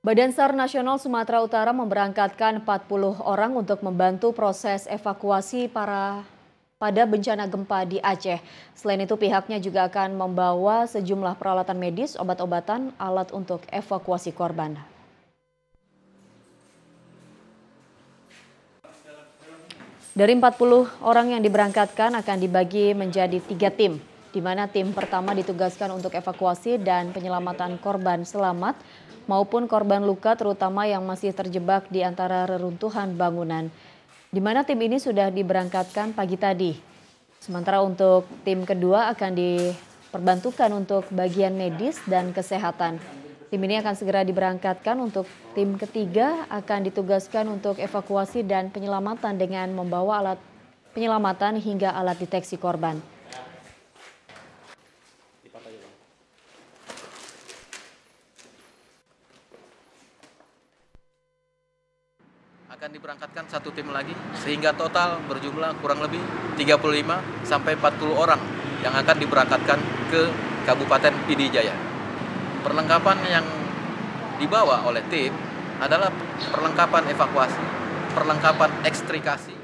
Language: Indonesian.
Badan SAR Nasional Sumatera Utara memberangkatkan 40 orang untuk membantu proses evakuasi para pada bencana gempa di Aceh. Selain itu pihaknya juga akan membawa sejumlah peralatan medis, obat-obatan, alat untuk evakuasi korban. Dari 40 orang yang diberangkatkan akan dibagi menjadi tiga tim di mana tim pertama ditugaskan untuk evakuasi dan penyelamatan korban selamat maupun korban luka terutama yang masih terjebak di antara reruntuhan bangunan. Di mana tim ini sudah diberangkatkan pagi tadi. Sementara untuk tim kedua akan diperbantukan untuk bagian medis dan kesehatan. Tim ini akan segera diberangkatkan untuk tim ketiga akan ditugaskan untuk evakuasi dan penyelamatan dengan membawa alat penyelamatan hingga alat deteksi korban cepat aja bang akan diberangkatkan satu tim lagi sehingga total berjumlah kurang lebih 35 sampai 40 orang yang akan diberangkatkan ke Kabupaten Pidijaya. Perlengkapan yang dibawa oleh tim adalah perlengkapan evakuasi, perlengkapan ekstrikasi,